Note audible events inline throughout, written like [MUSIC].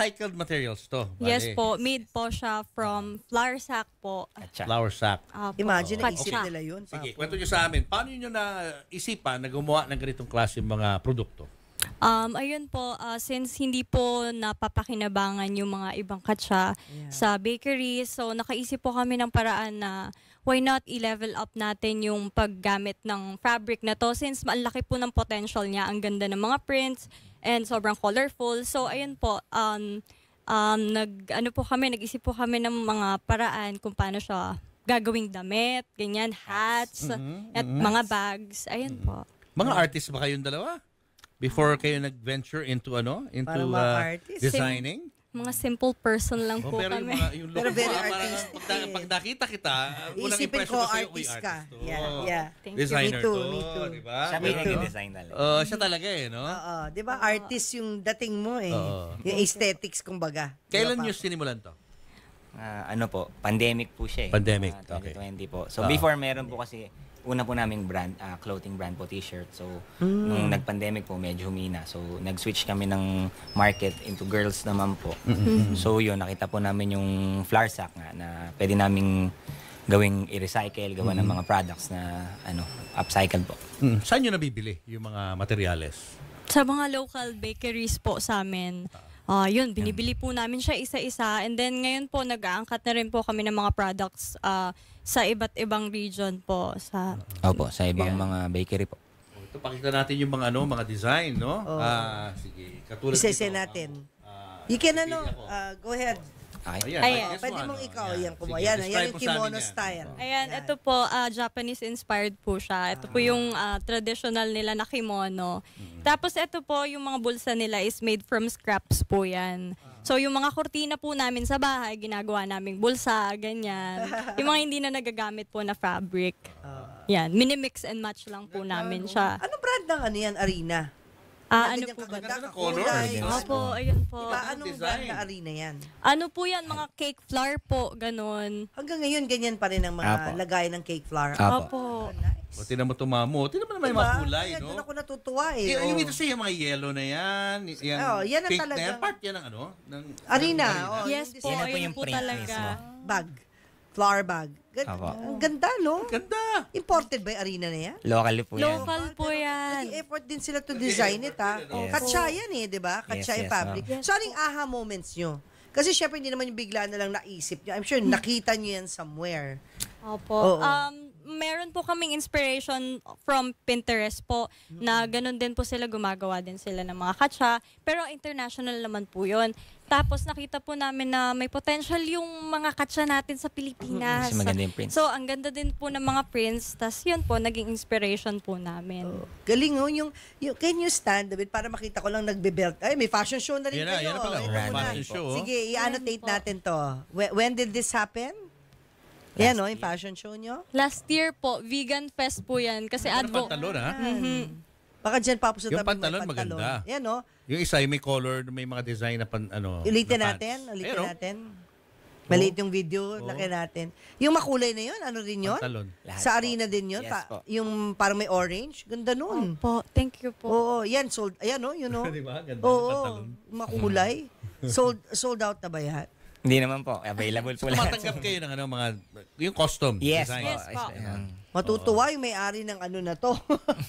recycled materials to. Bale. Yes po, made po siya from flour sack po. Atcha. Flour sack. Uh, Imagine, okay. isip nila yun. Sige, kwento nyo sa amin, paano nyo na isipan na gumawa ng ganitong klase mga produkto? Um, ayun po, uh, since hindi po napapakinabangan yung mga ibang katsa yeah. sa bakery, so nakaisip po kami ng paraan na why not i-level up natin yung paggamit ng fabric na to since malaki po ng potential niya, ang ganda ng mga prints, and sobrang colorful. So ayun po, um, um, nag, ano po kami, nag-isip po kami ng mga paraan kung paano siya gagawing damit, ganyan, hats, mm-hmm. at mm mga bags. Ayun mm-hmm. po. Mga artist ba kayong dalawa? Before kayo nag-venture into ano? Into uh, designing? Mga simple person lang oh, po pero kami. Yung mga, yung pero very artist. Pag, eh. pag nakita kita, unang Isipin impression ko, ko sa'yo, artist ka. Artist, Yeah, yeah. Thank Designer you. Me too, to, me too. Diba? Siya me too. design talaga. Uh, siya talaga eh, no? Oo, uh, uh, di ba? Uh, artist yung dating mo eh. Uh, yung aesthetics, kumbaga. Kailan diba, nyo sinimulan to? Uh, ano po, pandemic po siya eh. Pandemic, uh, ah, 2020 okay. po. So uh, before meron po kasi una po naming brand, uh, clothing brand po, t-shirt. So, mm. nung nag-pandemic po, medyo humina. So, nag-switch kami ng market into girls naman po. Mm-hmm. So, yun, nakita po namin yung flour sack nga na pwede naming gawing i-recycle, gawa mm-hmm. ng mga products na ano, upcycled po. mm Saan nyo nabibili yung mga materials? Sa mga local bakeries po sa amin. Uh, Uh, yun, binibili po namin siya isa-isa. And then ngayon po, nag-aangkat na rin po kami ng mga products uh, sa iba't ibang region po. Sa, mm-hmm. Opo, sa ibang yeah. mga bakery po. Oh, ito, pakita natin yung mga ano, mga design, no? Oh. Ah, sige. Katulad Isa-isa natin. uh, you can ano, uh, go ahead. Ayan. Ayan. Like Pwede mong oh. ikaw oh. yan kumuha. Ayan, ayan yung kimono style. Ayan, ito po, uh, ah, Japanese-inspired po siya. Ito ah. po yung uh, traditional nila na kimono. Mm-hmm. Tapos ito po, yung mga bulsa nila is made from scraps po yan. Ah. So yung mga kurtina po namin sa bahay, ginagawa naming bulsa, ganyan. [LAUGHS] yung mga hindi na nagagamit po na fabric. Uh, yan, minimix and match lang po namin siya. Ano brand ng ano yan, Arena? Ah, ano po ba? Ganda ng colors. Eh, Opo, ayun po. Diba, anong Design. ganda arena yan? Ano po yan? Mga cake flour po, ganun. Hanggang ngayon, ganyan pa rin ang Apo. mga lagay ng cake flour. Apo. Opo. O, tinan mo tumamo. Tinan mo naman yung diba? mga kulay, no? doon ako natutuwa eh. Yung oh. ito siya, yung mga yellow na yan, yan Oo, oh, yan ang pink na yan, part yan ng ano? Ng, Arena. Oh, Yes po, Yan po yung print mismo. Bag. Flower bag. Ang ganda, no? Ganda! Imported by Arena na yan? Local po yan. Local po yan. effort din sila to design it, ha? Yes. Katsayan eh, di ba? Katsayan yes, fabric. ma'am. So, anong aha moments nyo? Kasi syempre, hindi naman yung bigla na lang naisip nyo. I'm sure nakita nyo yan somewhere. Opo. Um, po kaming inspiration from Pinterest po mm-hmm. na mm. ganun din po sila gumagawa din sila ng mga katsa. Pero international naman po yun. Tapos nakita po namin na may potential yung mga katsa natin sa Pilipinas. Mm-hmm. Maganda So, ang ganda din po ng mga prints. Tapos yun po, naging inspiration po namin. Oh. Galing oh, yung, yung, can you stand a bit para makita ko lang nagbe-belt. Ay, may fashion show na rin yan kayo. Yan na pala, oh, Sige, i-annotate natin to. When did this happen? Yan, no? Yung fashion show nyo? Last year po, vegan fest po yan. Kasi Ano advo... pantalon, ha? Mm-hmm. mm-hmm. Baka dyan papos Yung pantalon, maganda. Yan, no? Yung isa, yung may color, may mga design na pan, ano, Ulitin na natin. Ulitin Ayun, no? Oh. natin. Maliit yung video, oh. laki natin. Yung makulay na yun, ano rin yun? Pantalon. Lahat Sa po. arena din yun. Yes pa- po. yung parang may orange. Ganda nun. Po, thank you po. Oo, yan, sold. Ayan, no? You know? Di ba? Ganda ng Oo, pantalon. makulay. sold, sold out na ba yan? Hindi naman po. Available po lahat. Tumatanggap kayo ng ano, mga yung custom Yes. design. Yes po. Ayan. Matutuwa yung may-ari ng ano na to.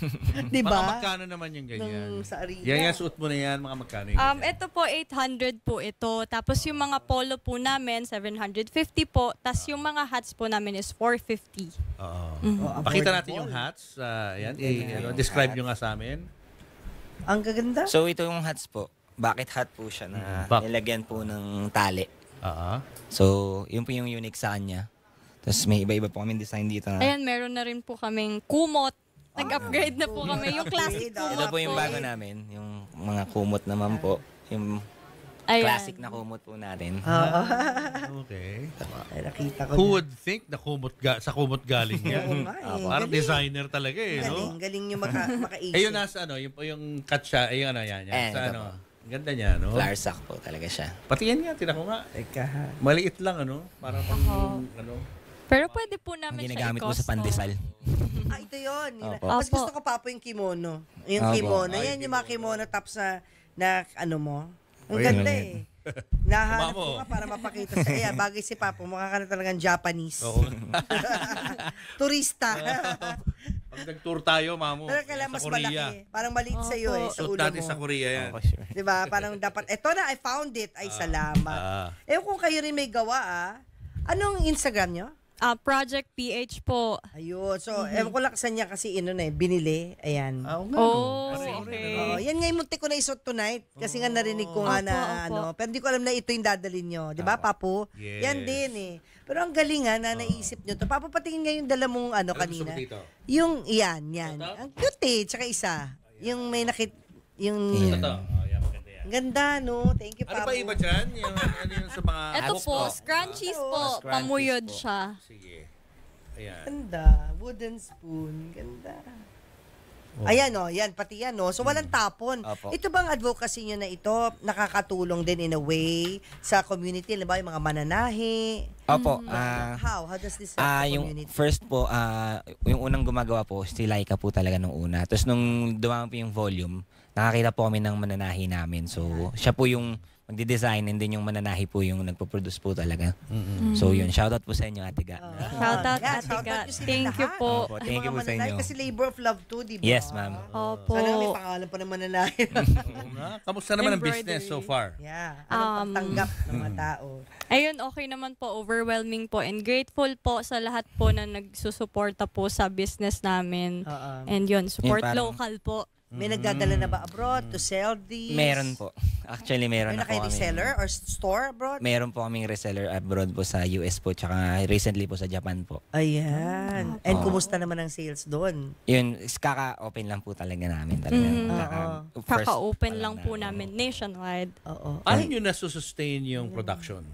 [LAUGHS] di Mga ba? magkano naman yung ganyan? Nung sa arena. Yan, yan, suot mo na yan, mga magkano yung Um, ito po, 800 po ito. Tapos yung mga polo po namin, 750 po. Tapos yung mga hats po namin is 450. Oo. Oh, Pakita natin yung hats. ah, yan, i- ano, describe nyo nga sa amin. Ang gaganda. So ito yung hats po. Bakit hat po siya na Mm, nilagyan po ng tali. Oo. So yun po yung unique sa kanya. Tapos may iba-iba po kami design dito na. Ayan, meron na rin po kaming kumot. Nag-upgrade na po kami. Yung classic kumot Ito po yung bago namin. Yung mga kumot naman po. Yung Ayan. classic na kumot po natin. Oo. Ah, okay. Ay, nakita ko. Who na. would think na kumot ga- sa kumot galing Oo yan? nga eh. ah, Parang designer talaga eh, Galing, no? galing yung maka, makaisip. Ayun yun nasa ano, yung, yung cut siya, eh, yung ano yan, yan Eh, sa ano. Ganda niya, no? Flower sack po talaga siya. Pati yan nga, tinako nga. Teka ha. Maliit lang, ano? Parang pang, ano? Pero pwede po namin siya ginagamit mo sa pandesal. Ah, ito yun. Yun. Mas gusto ko pa po yung kimono. Yung Opo. kimono. Ay, Yan yung mga kimono tops na, na ano mo. Ang Uy, ganda yun. eh. [LAUGHS] Nahanap ko nga para mapakita sa kaya. Bagay si Papo, mukha ka na talagang Japanese. Oo. [LAUGHS] Turista. [LAUGHS] Pag nag-tour tayo, mamo. Pero kailangan mas malaki. Parang maliit sa iyo eh, sa Suot ulo natin sa Korea yan. Okay, oh, sure. Di ba? Parang dapat, eto na, I found it. Ay, ah. salamat. Ah. Eh kung kayo rin may gawa ah. Anong Instagram nyo? Uh, Project PH po. Ayun. So, mm-hmm. ewan ko lang saan niya kasi ino na eh, binili. Ayan. Ah, oh, okay. okay. Oh, yan nga yung munti ko na isuot tonight. Kasi oh. nga narinig ko nga na opo. ano. Pero hindi ko alam na ito yung dadalhin nyo. Di ba, ah, Papu? Yes. Yan din eh. Pero ang galing ha, ah, na oh. naisip nyo to. Papu, patingin nga yung dala mong ano kanina. Yung, yan, yan. Ang cute eh. Tsaka isa. Yung may nakit... Yung... Yan. Ganda, no? Thank you, Ano pa iba dyan? Yung, ano yung sa mga... Ito po, scrunchies po. Ah, scrunchies Pamuyod siya. Sige. Ayan. Ganda. Wooden spoon. Ganda. Oh. Ayan o, oh. yan, pati yan o. Oh. So walang hmm. tapon. Opo. Ito bang advocacy nyo na ito, nakakatulong din in a way sa community, alam ba, yung mga mananahi? Opo. Hmm. ah, How? How does this help Ah, the yung first po, uh, yung unang gumagawa po, si Laika po talaga nung una. Tapos nung dumami po yung volume, nakakita po kami ng mananahi namin. So, siya po yung magdi design and then yung mananahi po yung nagpo-produce po talaga. Mm-hmm. So yun, shout out po sa inyo Ate Ga. Oh. Shout out yeah, Ate shout Ga. thank you po. Opo, thank you po sa inyo. Kasi labor of love to, di ba? Yes, ma'am. Opo. Sana may pangalan pa ng mananahi. [LAUGHS] Kamusta naman ang business so far? Yeah. Ano um, tanggap ng mga mm. tao? Ayun, okay naman po. Overwhelming po and grateful po sa lahat po na nagsusuporta po sa business namin. Uh-uh. And yun, support yun, parang, local po. May nagdadala na ba abroad to sell these? Meron po. Actually, meron na po kayo kami. reseller or store abroad? Meron po kaming reseller abroad po sa US po tsaka recently po sa Japan po. Ayan. Ah, and kumusta naman ang sales doon? Yun, is kaka-open lang po talaga namin talaga. Mm. Kaka- first Kaka-open lang po namin nationwide. Oo. Paano nyo nasusustain yung production?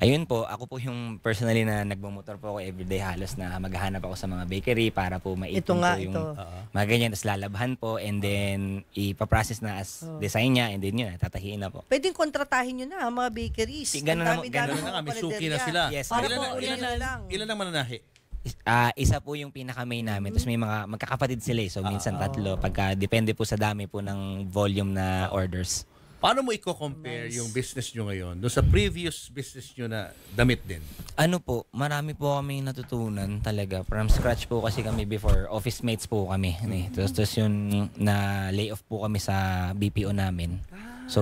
Ayun po, ako po yung personally na nagmumotor po ako everyday halos na maghahanap ako sa mga bakery para po maipon ito po yung mga ganyan. Tapos lalabhan po and then ipaprocess na as Oo. Oh. design niya and then yun, tatahiin na po. Pwedeng kontratahin nyo na ang mga bakeries. Ang Ganun dami-dami ganun mga na nga, may suki na sila. Yes, Para ilan, po, na- ilan, original lang. ilan ang mananahi? Is- ah, isa po yung pinaka-main namin. Mm-hmm. Tapos may mga magkakapatid sila eh. So ah, minsan ah, tatlo. Pagka depende po sa dami po ng volume na orders. Paano mo i-compare nice. yung business nyo ngayon do sa previous business nyo na damit din? Ano po, marami po kami natutunan talaga. From scratch po kasi kami before, office mates po kami. Mm-hmm. Tapos, tapos yun, na layoff po kami sa BPO namin. Ah, so,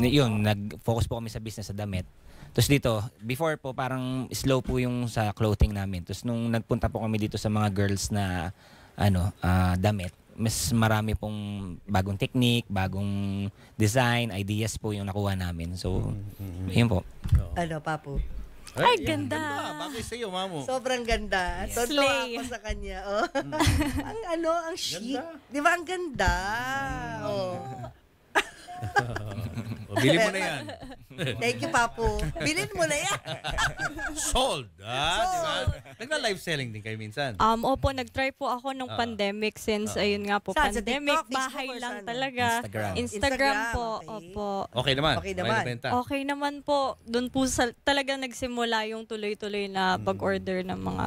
yun, nag-focus po kami sa business sa damit. Tapos dito, before po, parang slow po yung sa clothing namin. Tapos nung nagpunta po kami dito sa mga girls na ano, uh, damit, mas marami pong bagong technique, bagong design, ideas po yung nakuha namin. So, mm-hmm. yun po. Ano pa po? Ay, Ay ganda. ganda. Bakit sa iyo, mamo? Sobrang ganda. Yes. Totoo ako sa kanya. Oh. Mm. [LAUGHS] ang ano, ang chic. Di ba? Ang ganda. Mm. Oh. [LAUGHS] o, bilhin mo na yan. [LAUGHS] Thank you, Papo. Bilhin mo na yan. [LAUGHS] Sold. Ah, Sold. Diba? Nagna-live selling din kayo minsan. Um, opo, nag-try po ako nung uh, pandemic since, uh, ayun nga po, saan, pandemic, TikTok, bahay Facebook, lang ano? talaga. Instagram. Instagram, Instagram po, okay. opo. Okay naman. Okay naman. Okay, okay naman po. Doon po sa, talaga nagsimula yung tuloy-tuloy na hmm. pag-order ng mga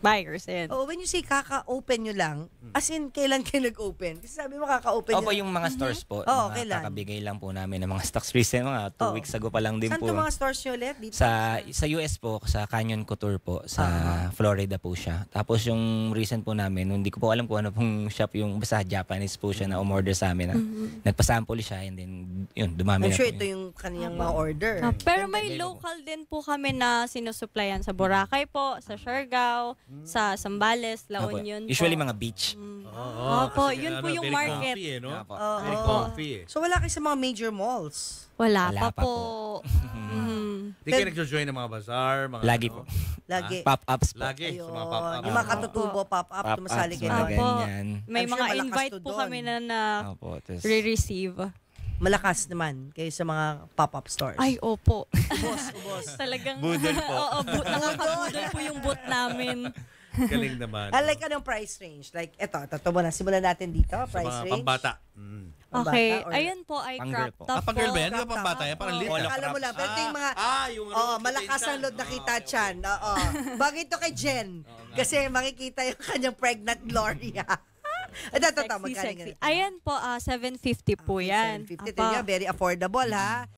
buyers. Ayan. oh when you say kaka-open nyo lang, as in, kailan kayo nag-open? Kasi sabi mo kaka-open Opo, yung mga mhm. stores po. oh, mga kailan? kakabigay lang po namin ng mga stocks recent, mga 2 Oo. weeks ago pa lang din Saan po. itong mga stores nyo ulit? Dito? Sa sa US po, sa Canyon Couture po, sa ah, ah. Florida po siya. Tapos yung recent po namin, hindi ko po alam kung ano pong shop yung, basta Japanese po siya na umorder sa amin. Na, mm-hmm. Nagpasample siya and then, yun, dumami I'm na sure po ito yun. yung kaniyang ma order. Ah, pero may local din po kami na sinusupplyan sa Boracay po, sa Siargao, sa Sambales, La Opo. Union po. Usually mga beach. Mm. Oo, Opo, yun po ano, yung very market. Comfy, eh, no? Opo. Very comfy. Eh. So wala kayo sa mga major malls? Wala, Wala pa, pa po. [LAUGHS] Mm. Hindi kayo nagjo-join ng mga bazaar, mga Lagi ano? po. ano? Lagi. Ah, Pop-ups po. Lagi, sa mga pop-up. Yung mga katutubo, pop-up, Pop-ups, tumasali kayo mga May mga invite po kami na na Opo, re-receive malakas naman kayo sa mga pop-up stores. Ay, opo. Ubos, ubos. [LAUGHS] Talagang, budol po. [LAUGHS] Oo, bu- nakakabudol po yung boot namin. Galing naman. I ah, like anong price range? Like, eto, eto muna. Simulan natin dito. Price mga range. pambata. Mm. Pambata okay. Ayun po, ay crop top ah, po. Ah, pang-girl ba yan? Ano pambata? Yan parang lita. Akala mo lang. Pero ito yung mga, ah, ah yung oh, malakas ang load nakita ah, chan. Oo. Bagay ito kay Jen. Kasi makikita yung kanyang pregnant Gloria. Ito, ito, ito, magkano ganito? Ayan po, ah, 750 po ah, yan. 750. Tingnan, yan, very affordable, ha?